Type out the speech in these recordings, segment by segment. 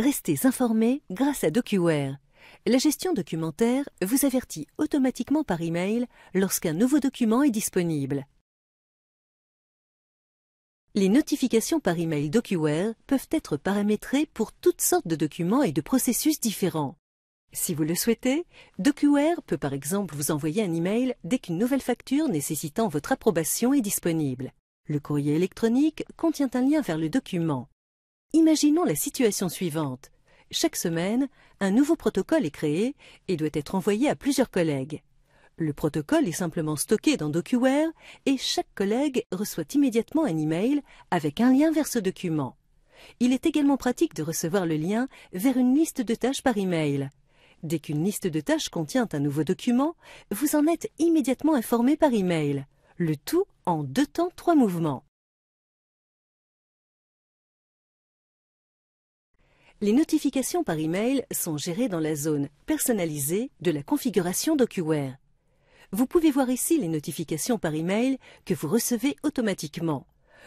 Restez informés grâce à DocuWare. La gestion documentaire vous avertit automatiquement par email lorsqu'un nouveau document est disponible. Les notifications par email DocuWare peuvent être paramétrées pour toutes sortes de documents et de processus différents. Si vous le souhaitez, DocuWare peut par exemple vous envoyer un email dès qu'une nouvelle facture nécessitant votre approbation est disponible. Le courrier électronique contient un lien vers le document. Imaginons la situation suivante. Chaque semaine, un nouveau protocole est créé et doit être envoyé à plusieurs collègues. Le protocole est simplement stocké dans DocuWare et chaque collègue reçoit immédiatement un email avec un lien vers ce document. Il est également pratique de recevoir le lien vers une liste de tâches par email. Dès qu'une liste de tâches contient un nouveau document, vous en êtes immédiatement informé par email. Le tout en deux temps trois mouvements. Les notifications par email sont gérées dans la zone personnalisée de la configuration DocuWare. Vous pouvez voir ici les notifications par email que vous recevez automatiquement.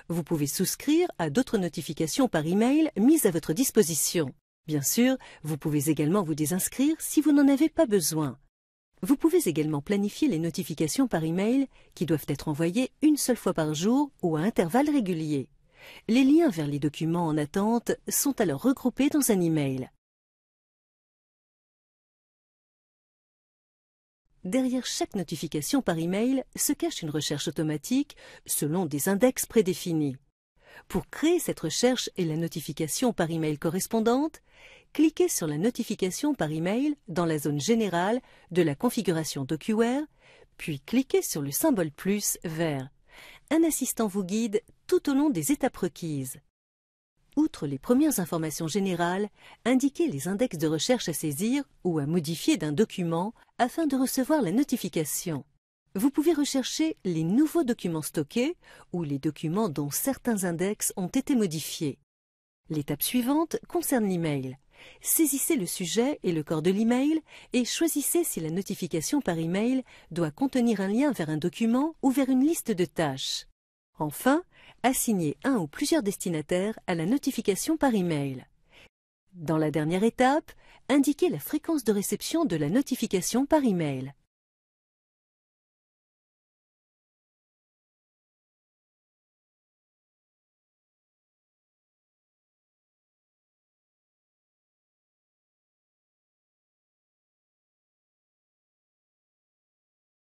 Vous pouvez souscrire à d'autres notifications par email mises à votre disposition. Bien sûr, vous pouvez également vous désinscrire si vous n'en avez pas besoin. Vous pouvez également planifier les notifications par email qui doivent être envoyées une seule fois par jour ou à intervalles réguliers. Les liens vers les documents en attente sont alors regroupés dans un email. Derrière chaque notification par email se cache une recherche automatique selon des index prédéfinis. Pour créer cette recherche et la notification par email correspondante, cliquez sur la notification par email dans la zone générale de la configuration DocuWare, puis cliquez sur le symbole plus vert. Un assistant vous guide tout au long des étapes requises. Outre les premières informations générales, indiquez les index de recherche à saisir ou à modifier d'un document afin de recevoir la notification. Vous pouvez rechercher les nouveaux documents stockés ou les documents dont certains index ont été modifiés. L'étape suivante concerne l'email. Saisissez le sujet et le corps de l'email et choisissez si la notification par email doit contenir un lien vers un document ou vers une liste de tâches. Enfin, assigner un ou plusieurs destinataires à la notification par email. Dans la dernière étape, indiquez la fréquence de réception de la notification par email.